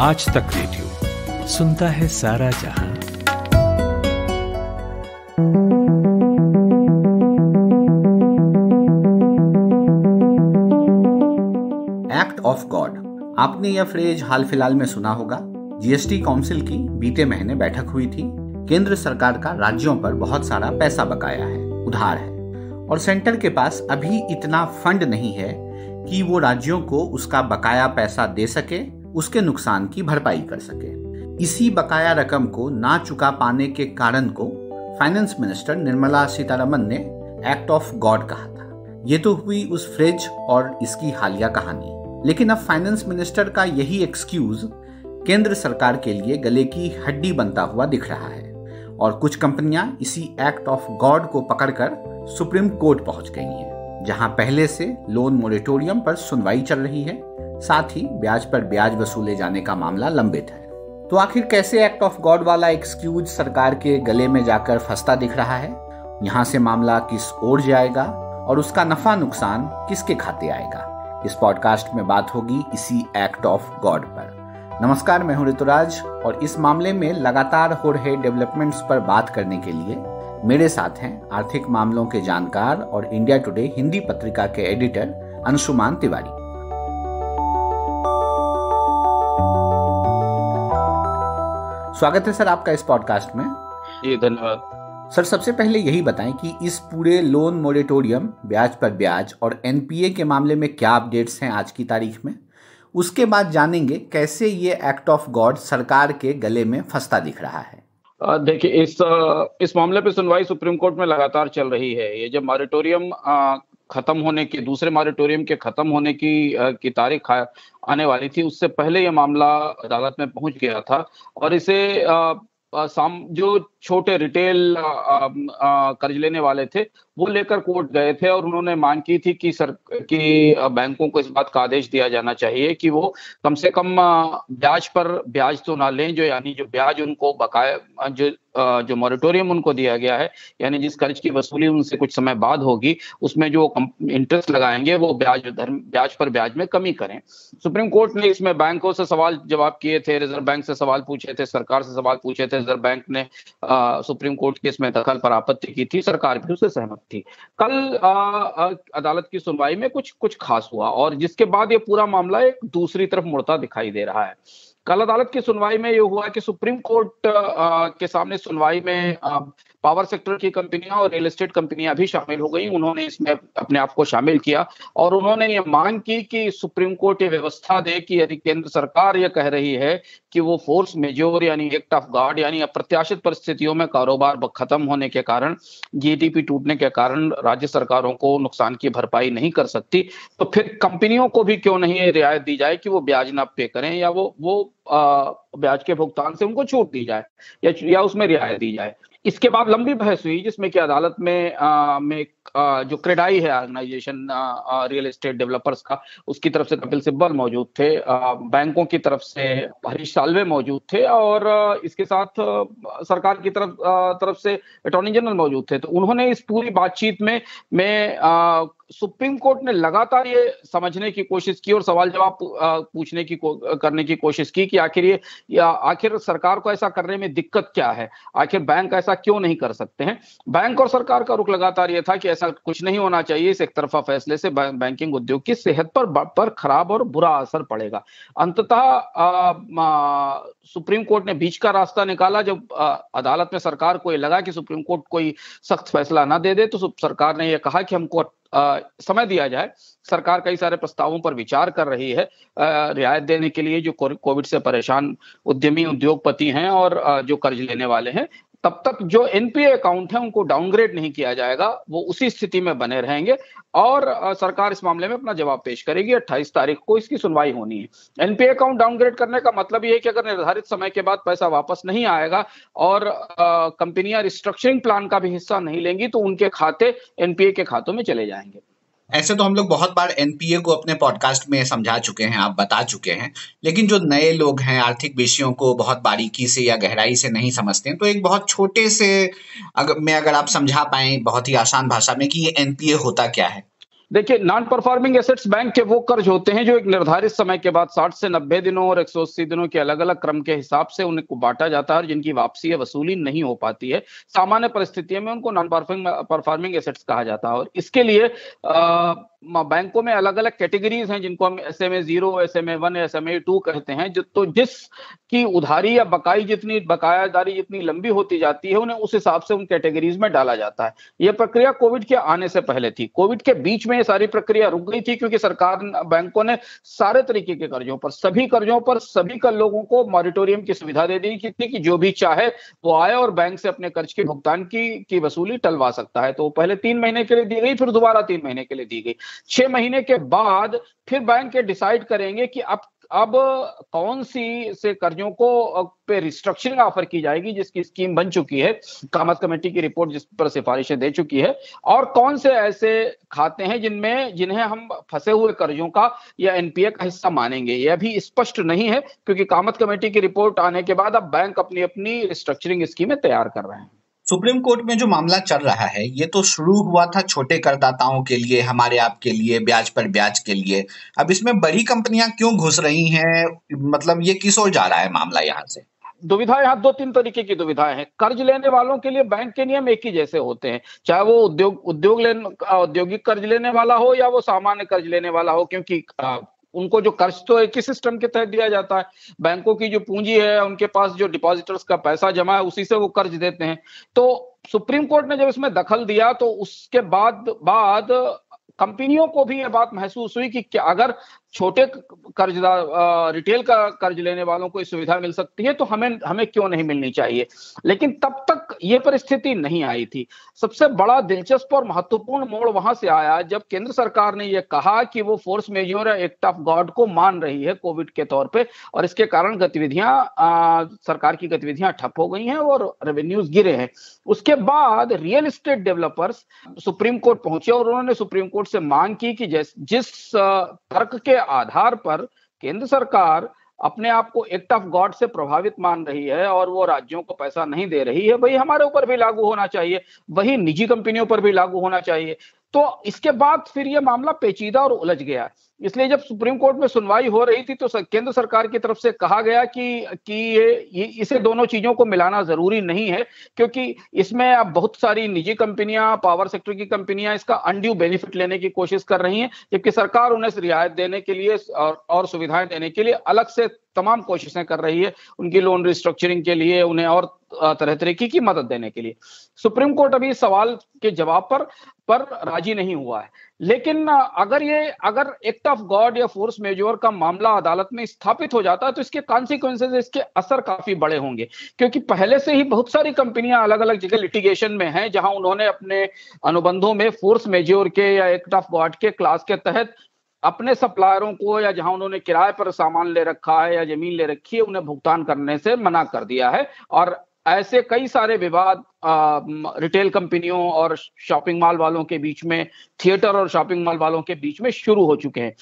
आज तक रेडियो सुनता है सारा जहां एक्ट ऑफ गॉड आपने यह फ्रेज हाल फिलहाल में सुना होगा जीएसटी काउंसिल की बीते महीने बैठक हुई थी केंद्र सरकार का राज्यों पर बहुत सारा पैसा बकाया है उधार है और सेंटर के पास अभी इतना फंड नहीं है कि वो राज्यों को उसका बकाया पैसा दे सके उसके नुकसान की भरपाई कर सके इसी बकाया रकम को ना चुका पाने के कारण को फाइनेंस मिनिस्टर निर्मला सीतारमन ने एक्ट ऑफ गॉड कहा था ये तो हुई उस फ्रिज और इसकी हालिया कहानी लेकिन अब फाइनेंस मिनिस्टर का यही एक्सक्यूज केंद्र सरकार के लिए गले की हड्डी बनता हुआ दिख रहा है और कुछ कंपनियां इसी एक्ट ऑफ गॉड को पकड़कर सुप्रीम कोर्ट पहुंच गई हैं जहां पहले से लोन मोरिटोरियम पर सुनवाई चल रही है साथ ही ब्याज पर ब्याज वसूले जाने का मामला लंबित है तो आखिर कैसे एक्ट ऑफ गॉड वाला एक्सक्यूज सरकार के गले में जाकर फंसता दिख रहा है यहाँ से मामला किस ओर जाएगा और उसका नफा नुकसान किसके खाते आएगा इस पॉडकास्ट में बात होगी इसी एक्ट ऑफ गॉड पर नमस्कार मैं हूं ऋतुराज और इस मामले में लगातार हो रहे डेवलपमेंट्स पर बात करने के लिए मेरे साथ हैं आर्थिक मामलों के जानकार और इंडिया टुडे हिंदी पत्रिका के एडिटर अंशुमान तिवारी स्वागत है सर आपका इस पॉडकास्ट में जी धन्यवाद सर सबसे पहले यही बताएं कि इस पूरे लोन मोरेटोरियम ब्याज पर ब्याज और एनपीए के मामले में क्या अपडेट्स हैं आज की तारीख में उसके बाद जानेंगे कैसे ये एक्ट ऑफ गॉड सरकार के गले में फंसता दिख रहा है देखिए इस इस मामले पे सुनवाई सुप्रीम कोर्ट में लगातार चल रही है ये जब मॉरिटोरियम खत्म होने के दूसरे मॉरिटोरियम के खत्म होने की की तारीख आने वाली थी उससे पहले यह मामला अदालत में पहुंच गया था और इसे साम जो छोटे रिटेल कर्ज लेने वाले थे वो लेकर कोर्ट गए थे और उन्होंने मांग की थी कि सर कि बैंकों को इस बात का आदेश दिया जाना चाहिए कि वो कम से कम ब्याज पर ब्याज तो ना लें जो यानी जो ब्याज उनको बकाया जो जो मॉरिटोरियम उनको दिया गया है यानी जिस कर्ज की वसूली उनसे कुछ समय बाद होगी उसमें जो इंटरेस्ट लगाएंगे वो ब्याज दर ब्याज पर ब्याज में कमी करें सुप्रीम कोर्ट ने इसमें बैंकों से सवाल जवाब किए थे रिजर्व बैंक से सवाल पूछे थे सरकार से सवाल पूछे थे रिजर्व बैंक ने आ, सुप्रीम कोर्ट के इसमें दखल पर आपत्ति की थी सरकार भी उससे सहमत थी कल आ, आ, अदालत की सुनवाई में कुछ कुछ खास हुआ और जिसके बाद ये पूरा मामला एक दूसरी तरफ मुड़ता दिखाई दे रहा है कल अदालत की सुनवाई में ये हुआ कि सुप्रीम कोर्ट के सामने सुनवाई में पावर सेक्टर की कंपनियां और रियल एस्टेट कंपनियां भी शामिल हो गई उन्होंने इसमें अपने आप को शामिल किया और उन्होंने ये मांग की कि सुप्रीम कोर्ट ये व्यवस्था दे कि यदि केंद्र सरकार ये कह रही है कि वो फोर्स मेजोर यानी एक्ट ऑफ गार्ड यानी अप्रत्याशित परिस्थितियों में कारोबार खत्म होने के कारण जीडीपी टूटने के कारण राज्य सरकारों को नुकसान की भरपाई नहीं कर सकती तो फिर कंपनियों को भी क्यों नहीं रियायत दी जाए कि वो ब्याज ना पे करें या वो वो ब्याज के भुगतान से उनको छूट दी जाए या, या उसमें रियायत दी जाए इसके बाद लंबी बहस हुई जिसमें कि अदालत में आ, में आ, जो क्रेडाई है ऑर्गेनाइजेशन रियल एस्टेट डेवलपर्स का उसकी तरफ से कपिल सिब्बल मौजूद थे आ, बैंकों की तरफ से हरीश सालवे मौजूद थे और इसके साथ सरकार की तरफ आ, तरफ से अटॉर्नी जनरल मौजूद थे तो उन्होंने इस पूरी बातचीत में मैं सुप्रीम कोर्ट ने लगातार ये समझने की कोशिश की और सवाल जवाब पूछने की करने की कोशिश की कि आखिर ये आखिर सरकार को ऐसा करने में दिक्कत क्या है आखिर बैंक ऐसा क्यों नहीं कर सकते हैं बैंक और सरकार का रुख लगातार ये था कि ऐसा कुछ नहीं होना चाहिए इस एक तरफा फैसले से बैंकिंग उद्योग की सेहत पर पर खराब और बुरा असर पड़ेगा अंततः सुप्रीम कोर्ट ने बीच का रास्ता निकाला जब आ, अदालत में सरकार को ये लगा कि सुप्रीम कोर्ट कोई सख्त फैसला ना दे दे तो सरकार ने यह कहा कि हमको आ, समय दिया जाए सरकार कई सारे प्रस्तावों पर विचार कर रही है रियायत देने के लिए जो कोविड से परेशान उद्यमी उद्योगपति हैं और आ, जो कर्ज लेने वाले हैं तब तक जो एनपीए अकाउंट है उनको डाउनग्रेड नहीं किया जाएगा वो उसी स्थिति में बने रहेंगे और सरकार इस मामले में अपना जवाब पेश करेगी अट्ठाईस तारीख को इसकी सुनवाई होनी है एनपीए अकाउंट डाउनग्रेड करने का मतलब ये है कि अगर निर्धारित समय के बाद पैसा वापस नहीं आएगा और कंपनियां रिस्ट्रक्चरिंग प्लान का भी हिस्सा नहीं लेंगी तो उनके खाते एनपीए के खातों में चले जाएंगे ऐसे तो हम लोग बहुत बार एनपीए को अपने पॉडकास्ट में समझा चुके हैं आप बता चुके हैं लेकिन जो नए लोग हैं आर्थिक विषयों को बहुत बारीकी से या गहराई से नहीं समझते हैं तो एक बहुत छोटे से अगर में अगर आप समझा पाए बहुत ही आसान भाषा में कि ये एनपीए होता क्या है देखिए नॉन परफॉर्मिंग एसेट्स बैंक के वो कर्ज होते हैं जो एक निर्धारित समय के बाद 60 से 90 दिनों और 180 दिनों के अलग अलग क्रम के हिसाब से उनको बांटा जाता है और जिनकी वापसी या वसूली नहीं हो पाती है सामान्य परिस्थितियों में उनको नॉन परफॉर्मिंग एसेट्स कहा जाता है और इसके लिए आ, बैंकों में अलग अलग कैटेगरीज हैं जिनको हम S M A zero S M A one S M A two कहते हैं जो तो जिस की उधारी या बकाई जितनी बकायादारी जितनी लंबी होती जाती है उन्हें उस हिसाब से उन कैटेगरीज में डाला जाता है यह प्रक्रिया कोविड के आने से पहले थी कोविड के बीच में ये सारी प्रक्रिया रुक गई थी क्योंकि सरकार बैंकों ने सारे तरीके के कर्जों पर सभी कर्जों पर सभी कर लोगों को मॉरिटोरियम की सुविधा दे दी थी कि जो भी चाहे वो आए और बैंक से अपने कर्ज के भुगतान की की वसूली टलवा सकता है तो पहले तीन महीने के लिए दी गई फिर दोबारा तीन महीने के लिए दी गई छह महीने के बाद फिर बैंक के डिसाइड करेंगे कि अब अब कौन सी से कर्जों को पे रिस्ट्रक्चरिंग ऑफर की जाएगी जिसकी स्कीम बन चुकी है कामत कमेटी की रिपोर्ट जिस पर सिफारिशें दे चुकी है और कौन से ऐसे खाते हैं जिनमें जिन्हें हम फंसे हुए कर्जों का या एनपीए का हिस्सा मानेंगे यह अभी स्पष्ट नहीं है क्योंकि कामत कमेटी की रिपोर्ट आने के बाद अब बैंक अपनी अपनी रिस्ट्रक्चरिंग स्कीमें तैयार कर रहे हैं सुप्रीम कोर्ट में जो मामला चल रहा है ये तो शुरू हुआ था छोटे करदाताओं के लिए हमारे आपके लिए ब्याज पर ब्याज के लिए अब इसमें बड़ी कंपनियां क्यों घुस रही हैं मतलब ये किस ओर जा रहा है मामला यहाँ से दुविधा यहाँ दो तीन तरीके की दुविधाएं हैं कर्ज लेने वालों के लिए बैंक के नियम एक ही जैसे होते हैं चाहे वो उद्योग उद्योग लेने औद्योगिक कर्ज लेने वाला हो या वो सामान्य कर्ज लेने वाला हो क्योंकि उनको जो कर्ज तो एक ही सिस्टम के तहत दिया जाता है बैंकों की जो पूंजी है उनके पास जो डिपॉजिटर्स का पैसा जमा है उसी से वो कर्ज देते हैं तो सुप्रीम कोर्ट ने जब इसमें दखल दिया तो उसके बाद बाद कंपनियों को भी यह बात महसूस हुई कि, कि अगर छोटे कर्जदार रिटेल का कर्ज लेने वालों को सुविधा मिल सकती है तो हमें हमें क्यों नहीं मिलनी चाहिए लेकिन तब तक ये परिस्थिति नहीं आई थी सबसे बड़ा दिलचस्प और महत्वपूर्ण मोड़ वहां से आया जब केंद्र सरकार ने यह कहा कि वो force majeure act of God को मान रही है कोविड के तौर पर और इसके कारण गतिविधियां सरकार की गतिविधियां ठप हो गई हैं और रेवेन्यूज गिरे हैं उसके बाद real estate developers Supreme Court पहुंचे और उन्होंने सुप्रीम कोर्ट से मांग की कि जिस तर्क के आधार पर केंद्र सरकार अपने आप को एक्ट ऑफ गॉड से प्रभावित मान रही है और वो राज्यों को पैसा नहीं दे रही है वही हमारे ऊपर भी लागू होना चाहिए वही निजी कंपनियों पर भी लागू होना चाहिए तो इसके बाद फिर ये मामला पेचीदा और उलझ गया इसलिए जब सुप्रीम कोर्ट में सुनवाई हो रही थी तो केंद्र सरकार की तरफ से कहा गया कि कि ये इसे दोनों चीजों को मिलाना जरूरी नहीं है क्योंकि इसमें अब बहुत सारी निजी कंपनियां पावर सेक्टर की कंपनियां इसका अनड्यू बेनिफिट लेने की कोशिश कर रही हैं जबकि सरकार उन्हें रियायत देने के लिए और और सुविधाएं देने के लिए अलग से तमाम कोशिशें कर रही है उनकी लोन रिस्ट्रक्चरिंग के लिए उन्हें और तरह तरीके की मदद देने के लिए सुप्रीम कोर्ट अभी सवाल के जवाब पर पर राजी नहीं हुआ है लेकिन अगर ये अगर एक्ट ऑफ गॉड या फोर्स मेजोर का मामला अदालत में स्थापित हो जाता है तो इसके कॉन्सिक्वेंसेज इसके असर काफी बड़े होंगे क्योंकि पहले से ही बहुत सारी कंपनियां अलग अलग जगह लिटिगेशन में हैं जहां उन्होंने अपने अनुबंधों में फोर्स मेजोर के या एक्ट ऑफ गॉड के क्लास के तहत अपने सप्लायरों को या जहां उन्होंने किराए पर सामान ले रखा है या जमीन ले रखी है उन्हें भुगतान करने से मना कर दिया है और ऐसे कई सारे विवाद रिटेल कंपनियों और शॉपिंग मॉल वालों के बीच में थिएटर और शॉपिंग मॉल वालों के बीच में शुरू हो चुके हैं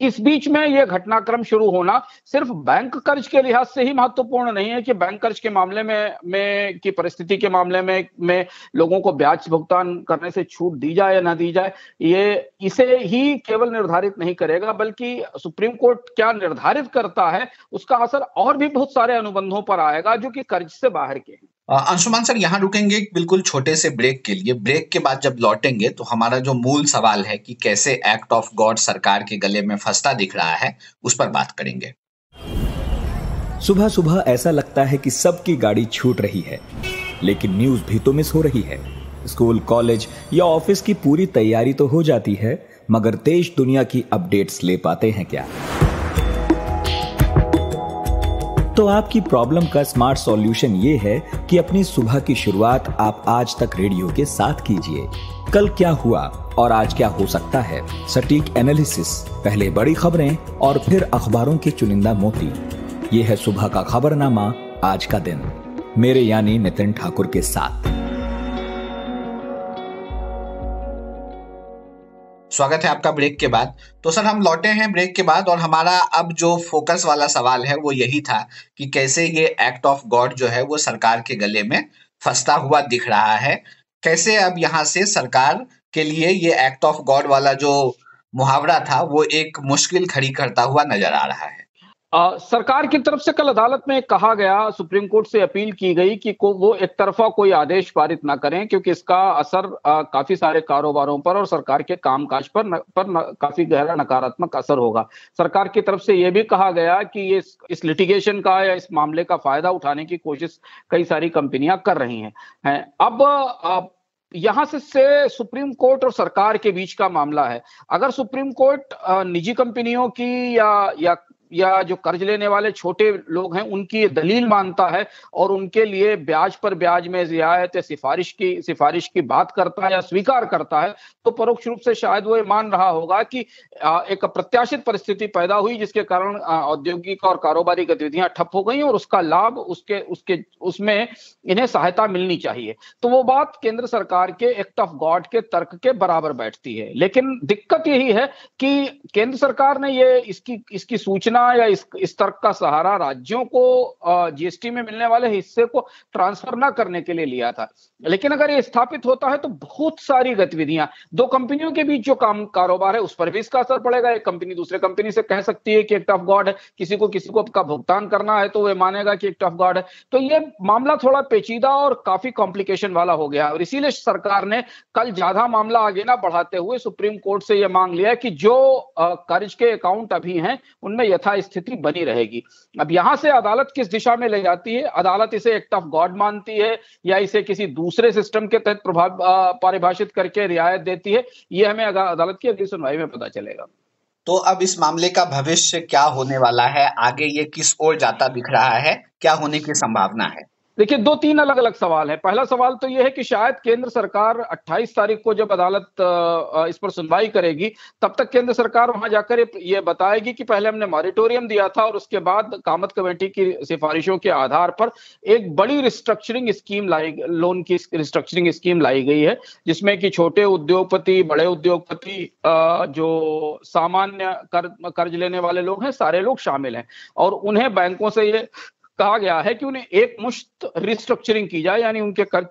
इस बीच में यह घटनाक्रम शुरू होना सिर्फ बैंक कर्ज के लिहाज से ही महत्वपूर्ण नहीं है कि बैंक कर्ज के मामले में में की परिस्थिति के मामले में में लोगों को ब्याज भुगतान करने से छूट दी जाए या ना दी जाए ये इसे ही केवल निर्धारित नहीं करेगा बल्कि सुप्रीम कोर्ट क्या निर्धारित करता है उसका असर और भी बहुत सारे अनुबंधों पर आएगा जो कि कर्ज से बाहर के हैं अंशुमान सर यहाँ रुकेंगे बिल्कुल छोटे से ब्रेक के लिए ब्रेक के बाद जब लौटेंगे तो हमारा जो मूल सवाल है कि कैसे एक्ट ऑफ गॉड सरकार के गले में फंसता दिख रहा है उस पर बात करेंगे सुबह सुबह ऐसा लगता है कि सबकी गाड़ी छूट रही है लेकिन न्यूज भी तो मिस हो रही है स्कूल कॉलेज या ऑफिस की पूरी तैयारी तो हो जाती है मगर देश दुनिया की अपडेट्स ले पाते हैं क्या तो आपकी प्रॉब्लम का स्मार्ट सॉल्यूशन ये है कि अपनी सुबह की शुरुआत आप आज तक रेडियो के साथ कीजिए कल क्या हुआ और आज क्या हो सकता है सटीक एनालिसिस पहले बड़ी खबरें और फिर अखबारों के चुनिंदा मोती ये है सुबह का खबरनामा आज का दिन मेरे यानी नितिन ठाकुर के साथ स्वागत है आपका ब्रेक के बाद तो सर हम लौटे हैं ब्रेक के बाद और हमारा अब जो फोकस वाला सवाल है वो यही था कि कैसे ये एक्ट ऑफ गॉड जो है वो सरकार के गले में फंसता हुआ दिख रहा है कैसे अब यहाँ से सरकार के लिए ये एक्ट ऑफ गॉड वाला जो मुहावरा था वो एक मुश्किल खड़ी करता हुआ नजर आ रहा है आ, सरकार की तरफ से कल अदालत में कहा गया सुप्रीम कोर्ट से अपील की गई कि को, वो एक तरफा कोई आदेश पारित ना करें क्योंकि इसका असर आ, काफी सारे कारोबारों पर और सरकार के कामकाज पर न, पर न, काफी गहरा नकारात्मक असर होगा सरकार की तरफ से ये भी कहा गया कि ये इस, इस लिटिगेशन का या इस मामले का फायदा उठाने की कोशिश कई सारी कंपनियां कर रही हैं है, अब आ, यहां से, से सुप्रीम कोर्ट और सरकार के बीच का मामला है अगर सुप्रीम कोर्ट निजी कंपनियों की या या या जो कर्ज लेने वाले छोटे लोग हैं उनकी ये दलील मानता है और उनके लिए ब्याज पर ब्याज में रियायत या सिफारिश की सिफारिश की बात करता है या स्वीकार करता है तो परोक्ष रूप से शायद वो ये मान रहा होगा कि एक अप्रत्याशित परिस्थिति पैदा हुई जिसके कारण औद्योगिक और कारोबारी गतिविधियां ठप हो गई और उसका लाभ उसके उसके उसमें इन्हें सहायता मिलनी चाहिए तो वो बात केंद्र सरकार के एक्ट ऑफ गॉड के तर्क के बराबर बैठती है लेकिन दिक्कत यही है कि केंद्र सरकार ने ये इसकी इसकी सूचना योजना या इस, इस तर्क का सहारा राज्यों को जीएसटी में मिलने वाले हिस्से को ट्रांसफर ना करने के लिए लिया था लेकिन अगर ये स्थापित होता है तो बहुत सारी गतिविधियां दो कंपनियों के बीच जो काम कारोबार है उस पर भी इसका असर पड़ेगा एक कंपनी दूसरे कंपनी से कह सकती है कि एक्ट ऑफ गॉड है किसी को किसी को आपका भुगतान करना है तो वह मानेगा कि एक्ट ऑफ गॉड है तो ये मामला थोड़ा पेचीदा और काफी कॉम्प्लिकेशन वाला हो गया और इसीलिए सरकार ने कल ज्यादा मामला आगे ना बढ़ाते हुए सुप्रीम कोर्ट से यह मांग लिया कि जो कर्ज के अकाउंट अभी हैं उनमें यथा यथा स्थिति बनी रहेगी अब यहां से अदालत किस दिशा में ले जाती है अदालत इसे एक्ट ऑफ गॉड मानती है या इसे किसी दूसरे सिस्टम के तहत प्रभाव परिभाषित करके रियायत देती है यह हमें अदालत की अगली सुनवाई में पता चलेगा तो अब इस मामले का भविष्य क्या होने वाला है आगे ये किस ओर जाता दिख रहा है क्या होने की संभावना है देखिए दो तीन अलग अलग सवाल है पहला सवाल तो यह है कि शायद केंद्र सरकार 28 तारीख को जब अदालत इस पर सुनवाई करेगी तब तक केंद्र सरकार वहां जाकर ये बताएगी कि पहले हमने मॉरिटोरियम दिया था और उसके बाद कामत कमेटी की सिफारिशों के आधार पर एक बड़ी रिस्ट्रक्चरिंग स्कीम लाई लोन की रिस्ट्रक्चरिंग स्कीम लाई गई है जिसमें कि छोटे उद्योगपति बड़े उद्योगपति जो सामान्य कर्ज लेने वाले लोग हैं सारे लोग शामिल हैं और उन्हें बैंकों से ये कहा गया है कि उन्हें एक मुश्त रिस्ट्रक्चरिंग की जाए यानी उनके कर्ज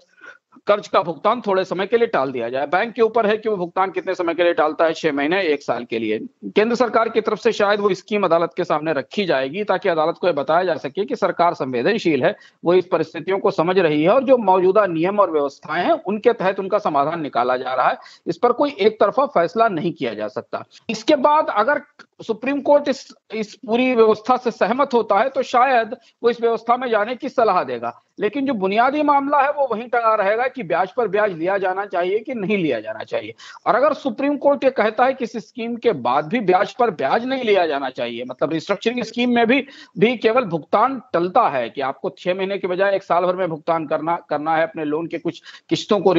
कर्ज का भुगतान थोड़े समय के लिए टाल दिया जाए बैंक के ऊपर है कि वो भुगतान कितने समय के लिए टालता है छह महीने एक साल के लिए केंद्र सरकार की तरफ से शायद वो स्कीम अदालत के सामने रखी जाएगी ताकि अदालत को यह बताया जा सके कि सरकार संवेदनशील है वो इस परिस्थितियों को समझ रही है और जो मौजूदा नियम और व्यवस्थाएं हैं उनके तहत उनका समाधान निकाला जा रहा है इस पर कोई एक तरफा फैसला नहीं किया जा सकता इसके बाद अगर सुप्रीम कोर्ट इस इस पूरी व्यवस्था से सहमत होता है तो शायद वो इस व्यवस्था में जाने की सलाह देगा लेकिन जो बुनियादी मामला है वो वहीं टंगा रहेगा कि ब्याज पर ब्याज लिया जाना चाहिए कि नहीं लिया जाना चाहिए और अगर सुप्रीम कोर्ट ये कहता है कि इस स्कीम के बाद भी ब्याज पर ब्याज नहीं लिया जाना चाहिए मतलब रिस्ट्रक्चरिंग स्कीम में भी भी केवल भुगतान टलता है कि आपको छह महीने के बजाय एक साल भर में भुगतान करना करना है अपने लोन के कुछ किस्तों को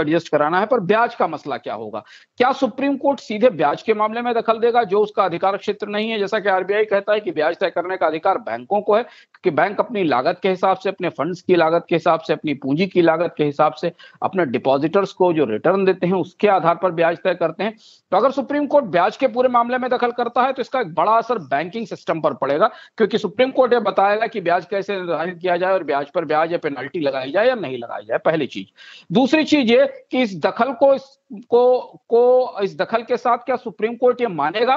एडजस्ट कराना है पर ब्याज का मसला क्या होगा क्या सुप्रीम कोर्ट सीधे ब्याज के मामले में दखल देगा जो उसका का अधिकार क्षेत्र नहीं है जैसा कि आरबीआई कहता है कि ब्याज तय करने का अधिकार बैंकों को है कि बैंक अपनी लागत के हिसाब से अपने फंड्स की लागत के हिसाब से अपनी पूंजी की लागत के हिसाब से अपने डिपॉजिटर्स को जो रिटर्न देते हैं उसके आधार पर ब्याज तय करते हैं तो अगर सुप्रीम कोर्ट ब्याज के पूरे मामले में दखल करता है तो इसका एक बड़ा असर बैंकिंग सिस्टम पर पड़ेगा क्योंकि सुप्रीम कोर्ट यह बताएगा कि ब्याज कैसे निर्धारित किया जाए और ब्याज पर ब्याज या पेनल्टी लगाई जाए या नहीं लगाई जाए पहली चीज दूसरी चीज ये कि इस दखल को को को इस दखल के साथ क्या सुप्रीम कोर्ट ये मानेगा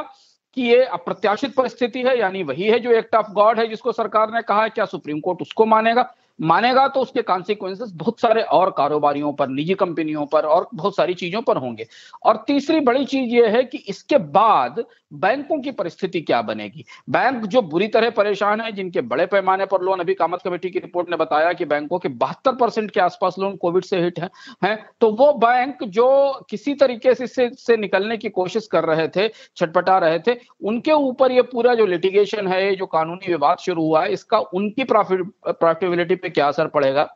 कि ये अप्रत्याशित परिस्थिति है यानी वही है जो एक्ट ऑफ गॉड है जिसको सरकार ने कहा है क्या सुप्रीम कोर्ट उसको मानेगा मानेगा तो उसके कॉन्सिक्वेंसेस बहुत सारे और कारोबारियों पर निजी कंपनियों पर और बहुत सारी चीजों पर होंगे और तीसरी बड़ी चीज ये है कि इसके बाद बैंकों की परिस्थिति क्या बनेगी बैंक जो बुरी तरह परेशान है जिनके बड़े पैमाने पर लोन अभी कामत कमेटी की रिपोर्ट ने बताया कि बैंकों के बहत्तर परसेंट के आसपास लोन कोविड से हिट है, है तो वो बैंक जो किसी तरीके से, से से निकलने की कोशिश कर रहे थे छटपटा रहे थे उनके ऊपर ये पूरा जो लिटिगेशन है जो कानूनी विवाद शुरू हुआ है इसका उनकी प्रॉफिट प्रॉफिटेबिलिटी पे क्या असर पड़ेगा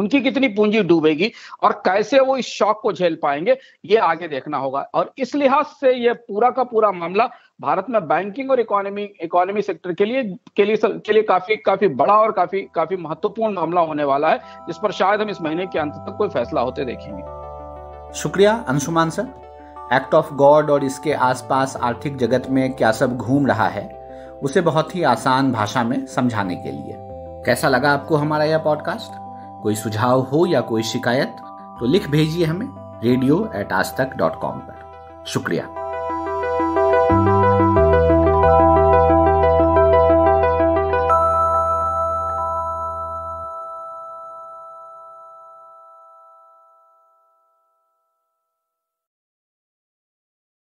उनकी कितनी पूंजी डूबेगी और कैसे वो इस शॉक को झेल पाएंगे ये आगे देखना होगा और इस लिहाज से ये पूरा का पूरा मामला भारत में बैंकिंग और इकोनॉमी इकोनॉमी सेक्टर के लिए के लिए के लिए काफी काफी बड़ा और काफी काफी महत्वपूर्ण मामला होने वाला है जिस पर शायद हम इस महीने के अंत तक कोई फैसला होते देखेंगे शुक्रिया Anshuman sir act of God और इसके आसपास आर्थिक जगत में क्या सब घूम रहा है उसे बहुत ही आसान भाषा में समझाने के लिए कैसा लगा आपको हमारा यह पॉडकास्ट कोई सुझाव हो या कोई शिकायत तो लिख भेजिए हमें रेडियो एट आज तक डॉट कॉम पर शुक्रिया